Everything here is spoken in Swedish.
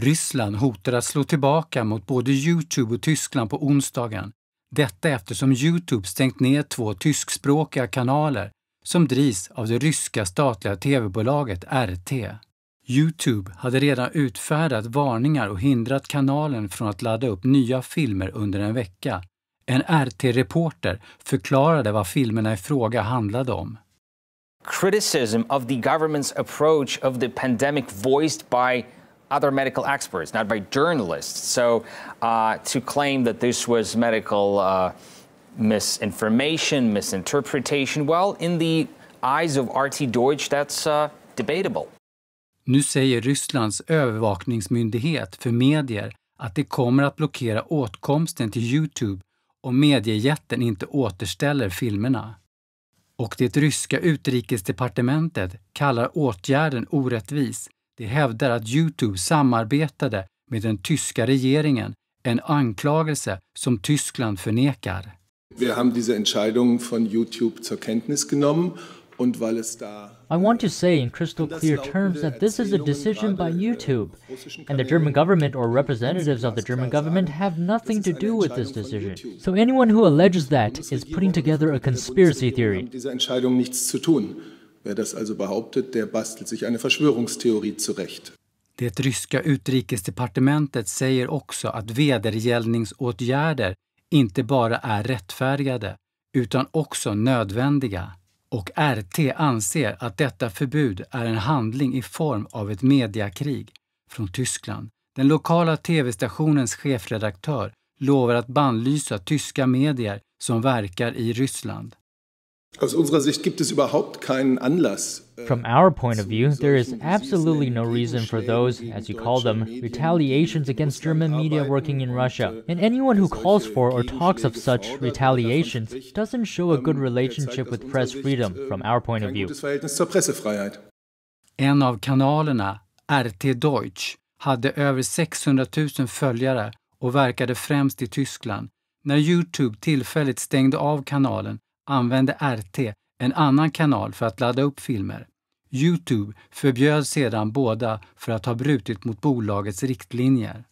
Ryssland hotar att slå tillbaka mot både Youtube och Tyskland på onsdagen. Detta eftersom Youtube stängt ner två tyskspråkiga kanaler som drivs av det ryska statliga tv-bolaget RT. Youtube hade redan utfärdat varningar och hindrat kanalen från att ladda upp nya filmer under en vecka. En RT-reporter förklarade vad filmerna i fråga handlade om. Criticism of the government's approach of the pandemic voiced by other medical experts, not by journalists. So uh, to claim that this was medical uh, misinformation, misinterpretation, well, in the eyes of RT Deutsch, that's uh, debatable. Nu säger Rysslands övervakningsmyndighet för medier att det kommer att blockera åtkomsten till Youtube om mediejätten inte återställer filmerna. Och det ryska utrikesdepartementet kallar åtgärden orättvis De hävdar att Youtube samarbetade med den tyska regeringen, en anklagelse som Tyskland förnekar. Wir haben diese Entscheidung von YouTube zur Kenntnis genommen I want to say in crystal clear terms that this is a decision by äh, YouTube, and the German government or representatives of the German government have nothing to do with this decision. So anyone who alleges that is putting together a conspiracy theory. Wer das also behauptet, der bastelt sich eine Verschwörungstheorie zurecht. Det ryska utrikesdepartementet säger också att vedergällningsåtgärder inte bara är rättfärdigade utan också nödvändiga. Och RT anser att detta förbud är en handling i form av ett mediakrig från Tyskland. Den lokala tv-stationens chefredaktör lovar att bannlysa tyska medier som verkar i Ryssland. Äh, from our point of view, there is absolutely no reason for those, as you call them, retaliations against German media working in Russia. Äh, and anyone who calls for or talks of such retaliations doesn't show a ähm, good relationship with press freedom, äh, from our point of view. En av kanalerna, RT Deutsch, hade över 600 000 följare och verkade främst i Tyskland. När Youtube tillfälligt stängde av kanalen använde RT, en annan kanal, för att ladda upp filmer. Youtube förbjöd sedan båda för att ha brutit mot bolagets riktlinjer.